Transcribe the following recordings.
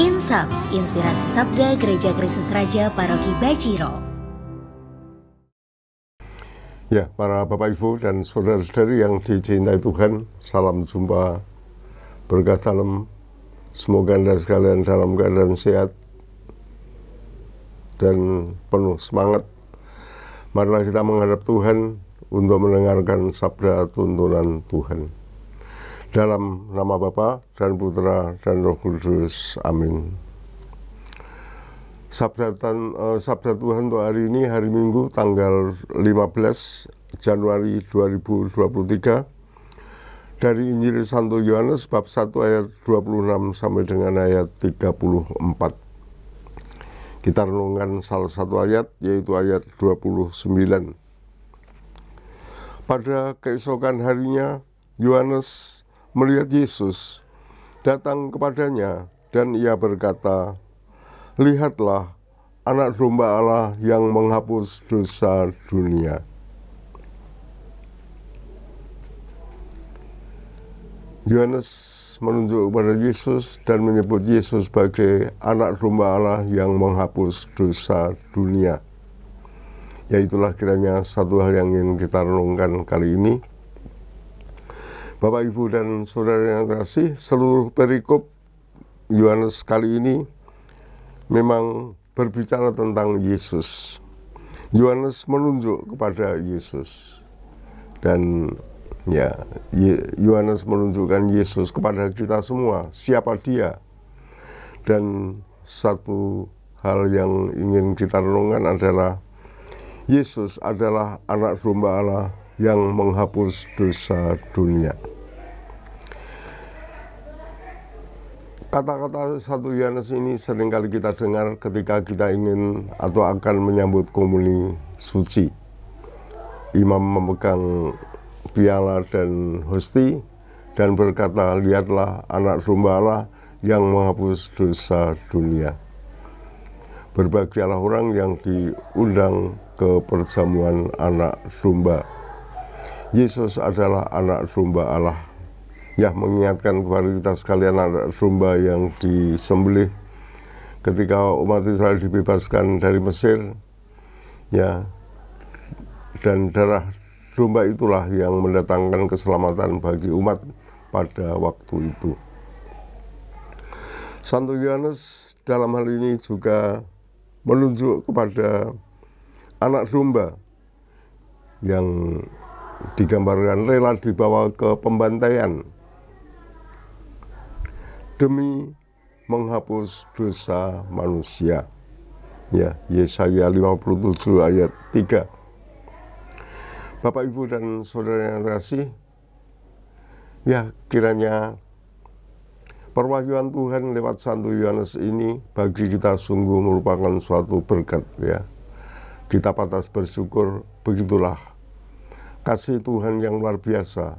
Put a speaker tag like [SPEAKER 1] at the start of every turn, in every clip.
[SPEAKER 1] Insap, inspirasi sabda Gereja Kristus Raja Paroki Bajiro. Ya, para Bapak Ibu dan saudara-saudari yang dicintai Tuhan, salam jumpa berkat dalam semoga Anda sekalian dalam keadaan sehat dan penuh semangat. Marilah kita menghadap Tuhan untuk mendengarkan sabda tuntunan Tuhan. Dalam nama Bapa dan Putra dan Roh Kudus. Amin. Sabda, uh, sabda Tuhan untuk hari ini, hari Minggu, tanggal 15 Januari 2023 dari Injil Santo Yohanes bab 1 ayat 26 sampai dengan ayat 34. Kita renungkan salah satu ayat yaitu ayat 29. Pada keesokan harinya, Yohanes melihat Yesus datang kepadanya dan ia berkata, Lihatlah anak domba Allah yang menghapus dosa dunia. Yohanes menunjuk kepada Yesus dan menyebut Yesus sebagai anak domba Allah yang menghapus dosa dunia. Ya itulah kiranya satu hal yang ingin kita renungkan kali ini. Bapak, Ibu, dan Saudara yang terkasih seluruh perikop Yohanes kali ini memang berbicara tentang Yesus. Yohanes menunjuk kepada Yesus. Dan ya, Yohanes menunjukkan Yesus kepada kita semua, siapa dia. Dan satu hal yang ingin kita renungkan adalah Yesus adalah anak domba Allah yang menghapus dosa dunia. Kata-kata satu Yohanes ini seringkali kita dengar ketika kita ingin atau akan menyambut komuni suci. Imam memegang piala dan hosti dan berkata, "Lihatlah anak domba Allah yang menghapus dosa dunia." berbahagialah orang yang diundang ke perjamuan anak Sumba. Yesus adalah anak Sumba Allah. Ya, mengingatkan kepada kita sekalian anak Sumba yang disembelih ketika umat Israel dibebaskan dari Mesir. Ya, dan darah Sumba itulah yang mendatangkan keselamatan bagi umat pada waktu itu. Santo Yohanes dalam hal ini juga menunjuk kepada anak domba yang digambarkan rela dibawa ke pembantaian demi menghapus dosa manusia. Ya, Yesaya 57 ayat 3. Bapak Ibu dan Saudara yang terkasih, ya kiranya perwahyuan Tuhan lewat Santo Yohanes ini bagi kita sungguh merupakan suatu berkat ya. Kita patas bersyukur begitulah kasih Tuhan yang luar biasa,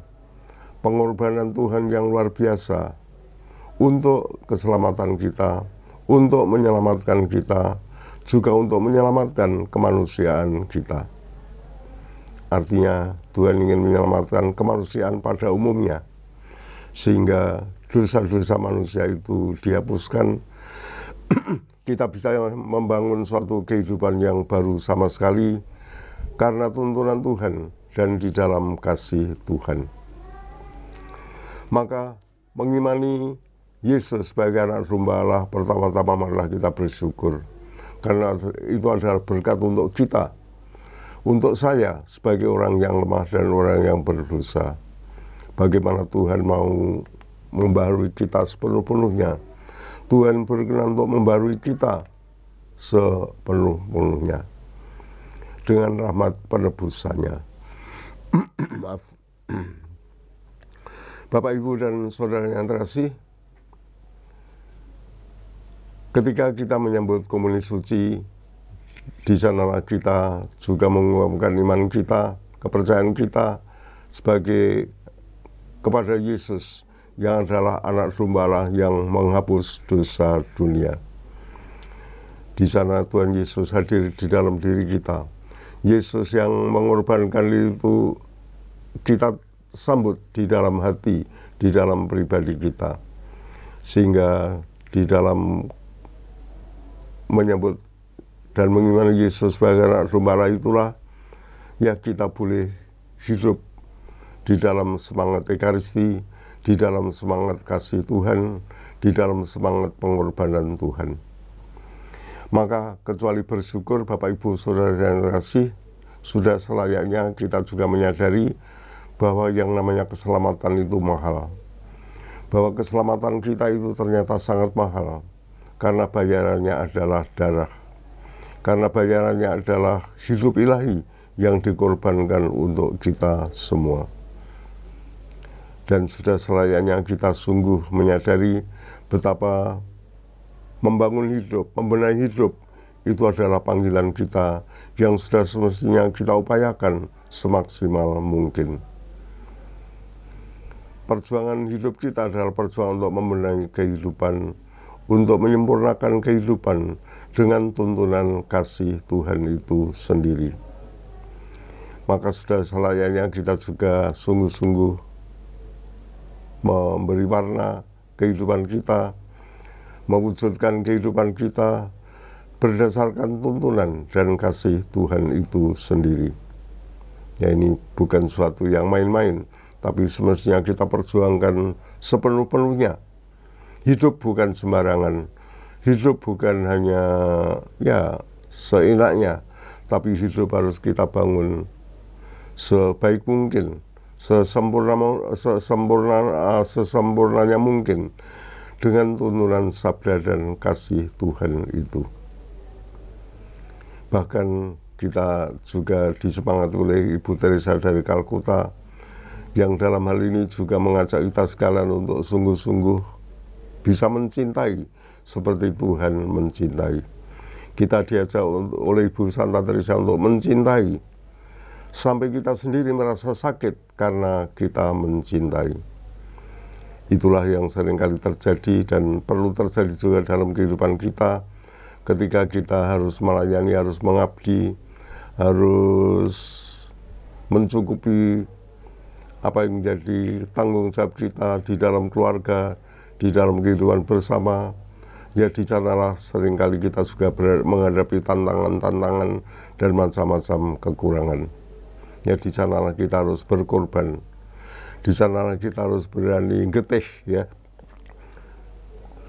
[SPEAKER 1] pengorbanan Tuhan yang luar biasa untuk keselamatan kita, untuk menyelamatkan kita, juga untuk menyelamatkan kemanusiaan kita. Artinya Tuhan ingin menyelamatkan kemanusiaan pada umumnya, sehingga dosa-dosa manusia itu dihapuskan, kita bisa membangun suatu kehidupan yang baru sama sekali karena tuntunan Tuhan dan di dalam kasih Tuhan. Maka mengimani Yesus sebagai anak domba Allah pertama-tama marilah kita bersyukur karena itu adalah berkat untuk kita untuk saya sebagai orang yang lemah dan orang yang berdosa bagaimana Tuhan mau membarui kita sepenuh-penuhnya. Tuhan berkenan untuk membarui kita sepenuh-penuhnya dengan rahmat penebusannya. Maaf. Bapak, Ibu, dan Saudara yang terkasih, ketika kita menyambut komunis suci, di sana kita juga mengumumkan iman kita, kepercayaan kita sebagai kepada Yesus yang adalah anak sumbala yang menghapus dosa dunia. Di sana Tuhan Yesus hadir di dalam diri kita. Yesus yang mengorbankan itu kita sambut di dalam hati, di dalam pribadi kita. Sehingga di dalam menyambut dan mengimani Yesus sebagai anak sumbala itulah yang kita boleh hidup di dalam semangat Ekaristi, di dalam semangat kasih Tuhan, di dalam semangat pengorbanan Tuhan. Maka kecuali bersyukur Bapak Ibu Saudara yang kasih, sudah selayaknya kita juga menyadari bahwa yang namanya keselamatan itu mahal. Bahwa keselamatan kita itu ternyata sangat mahal, karena bayarannya adalah darah. Karena bayarannya adalah hidup ilahi yang dikorbankan untuk kita semua dan sudah selayaknya kita sungguh menyadari betapa membangun hidup, membenahi hidup itu adalah panggilan kita yang sudah semestinya kita upayakan semaksimal mungkin. Perjuangan hidup kita adalah perjuangan untuk membenahi kehidupan, untuk menyempurnakan kehidupan dengan tuntunan kasih Tuhan itu sendiri. Maka sudah selayaknya kita juga sungguh-sungguh memberi warna kehidupan kita, mewujudkan kehidupan kita berdasarkan tuntunan dan kasih Tuhan itu sendiri. Ya ini bukan suatu yang main-main, tapi semestinya kita perjuangkan sepenuh-penuhnya. Hidup bukan sembarangan, hidup bukan hanya ya seenaknya, tapi hidup harus kita bangun sebaik mungkin sesempurna sesempurna ah, sesempurnanya mungkin dengan tuntunan sabda dan kasih Tuhan itu. Bahkan kita juga disemangati oleh Ibu Teresa dari Kalkuta yang dalam hal ini juga mengajak kita sekalian untuk sungguh-sungguh bisa mencintai seperti Tuhan mencintai. Kita diajak oleh Ibu Santa Teresa untuk mencintai sampai kita sendiri merasa sakit karena kita mencintai. Itulah yang seringkali terjadi dan perlu terjadi juga dalam kehidupan kita ketika kita harus melayani, harus mengabdi, harus mencukupi apa yang menjadi tanggung jawab kita di dalam keluarga, di dalam kehidupan bersama. Ya di sanalah seringkali kita juga menghadapi tantangan-tantangan dan macam-macam kekurangan. Ya di sana kita harus berkorban. Di sana kita harus berani getih ya.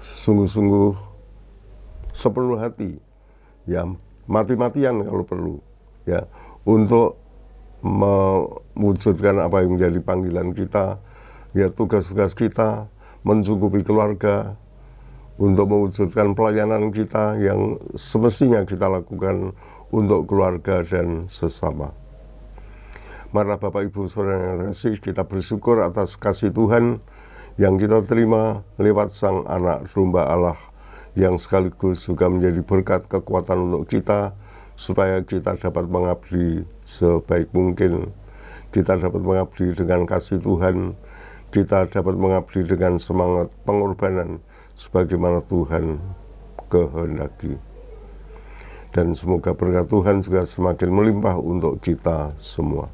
[SPEAKER 1] Sungguh-sungguh sepenuh hati ya mati-matian kalau perlu ya untuk mewujudkan apa yang menjadi panggilan kita ya tugas-tugas kita mencukupi keluarga untuk mewujudkan pelayanan kita yang semestinya kita lakukan untuk keluarga dan sesama. Marilah Bapak Ibu Saudara yang kasih, kita bersyukur atas kasih Tuhan yang kita terima lewat Sang Anak Rumba Allah yang sekaligus juga menjadi berkat kekuatan untuk kita supaya kita dapat mengabdi sebaik mungkin. Kita dapat mengabdi dengan kasih Tuhan, kita dapat mengabdi dengan semangat pengorbanan sebagaimana Tuhan kehendaki. Dan semoga berkat Tuhan juga semakin melimpah untuk kita semua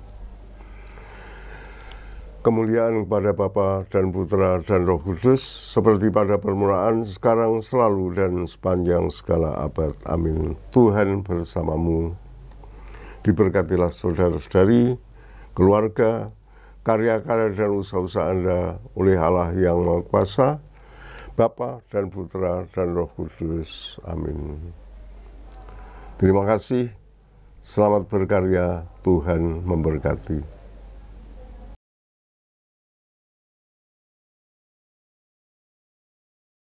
[SPEAKER 1] kemuliaan kepada Bapa dan Putra dan Roh Kudus, seperti pada permulaan, sekarang, selalu, dan sepanjang segala abad. Amin. Tuhan bersamamu. Diberkatilah saudara-saudari, keluarga, karya-karya dan usaha-usaha Anda oleh Allah yang Maha Kuasa, Bapa dan Putra dan Roh Kudus. Amin. Terima kasih. Selamat berkarya. Tuhan memberkati.